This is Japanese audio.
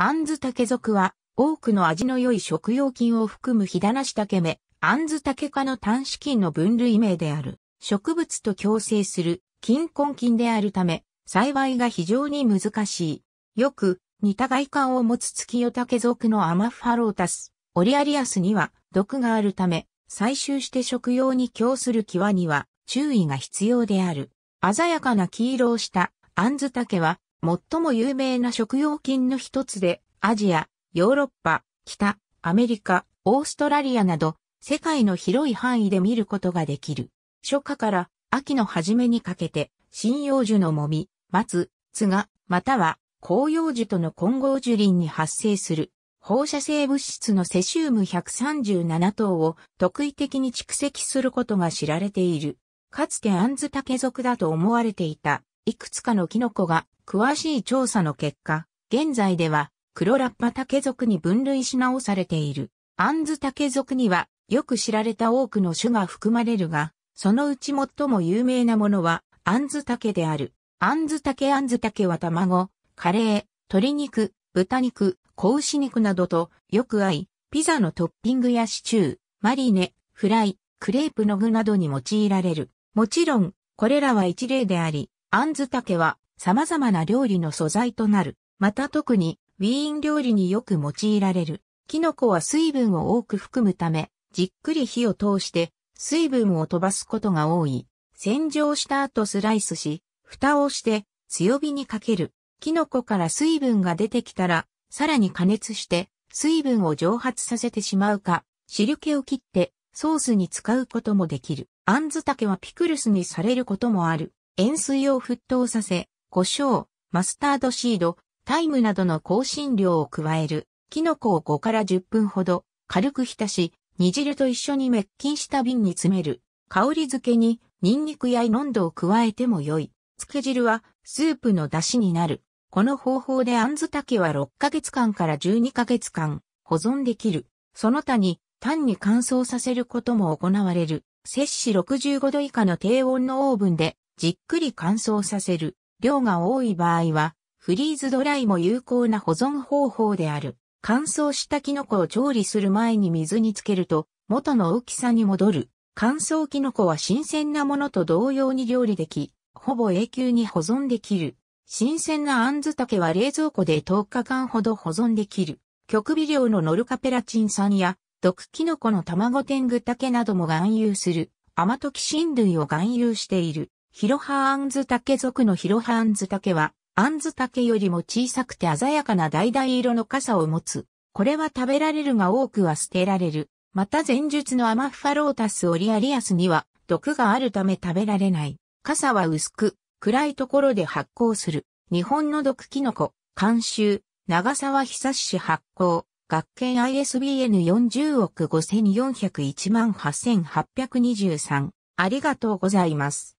アンズタケ属は、多くの味の良い食用菌を含むヒダナシタケメ、アンズタケ科の端子菌の分類名である。植物と共生する菌根菌であるため、栽培が非常に難しい。よく、似た外観を持つ月夜ヨタケ属のアマファロータス、オリアリアスには毒があるため、採集して食用に供する際には注意が必要である。鮮やかな黄色をしたアンズタケは最も有名な食用菌の一つで、アジア、ヨーロッパ、北、アメリカ、オーストラリアなど、世界の広い範囲で見ることができる。初夏から秋の初めにかけて、針葉樹のもみ、松、つが、または紅葉樹との混合樹林に発生する放射性物質のセシウム137等を特異的に蓄積することが知られている。かつてアンズタケ属だと思われていたいくつかのキノコが詳しい調査の結果、現在では黒ラッパ竹属に分類し直されている。アンズ竹属にはよく知られた多くの種が含まれるが、そのうち最も有名なものはアンズ竹である。アンズ竹アンズ竹は卵、カレー、鶏肉、豚肉、子牛肉などとよく合い、ピザのトッピングやシチュー、マリネ、フライ、クレープの具などに用いられる。もちろん、これらは一例であり、アンズ竹は様々な料理の素材となる。また特にウィーン料理によく用いられる。キノコは水分を多く含むため、じっくり火を通して水分を飛ばすことが多い。洗浄した後スライスし、蓋をして強火にかける。キノコから水分が出てきたら、さらに加熱して水分を蒸発させてしまうか、汁気を切ってソースに使うこともできる。あんずけはピクルスにされることもある。塩水を沸騰させ、胡椒、マスタードシード、タイムなどの香辛料を加える。キノコを5から10分ほど軽く浸し、煮汁と一緒に滅菌した瓶に詰める。香り付けにニンニクやイノンドを加えても良い。漬け汁はスープの出汁になる。この方法であんず竹は6ヶ月間から12ヶ月間保存できる。その他に単に乾燥させることも行われる。摂氏65度以下の低温のオーブンでじっくり乾燥させる。量が多い場合は、フリーズドライも有効な保存方法である。乾燥したキノコを調理する前に水につけると、元の大きさに戻る。乾燥キノコは新鮮なものと同様に料理でき、ほぼ永久に保存できる。新鮮なアンズタケは冷蔵庫で10日間ほど保存できる。極微量のノルカペラチン酸や、毒キノコの卵天狗タケなども含有する。アマトキシン類を含有している。ヒロハアンズタケ族のヒロハアンズタケは、アンズタケよりも小さくて鮮やかな橙色の傘を持つ。これは食べられるが多くは捨てられる。また前述のアマッファロータスオリアリアスには毒があるため食べられない。傘は薄く、暗いところで発光する。日本の毒キノコ、監修、長沢久志発酵。学研 ISBN40 億5401万8823。ありがとうございます。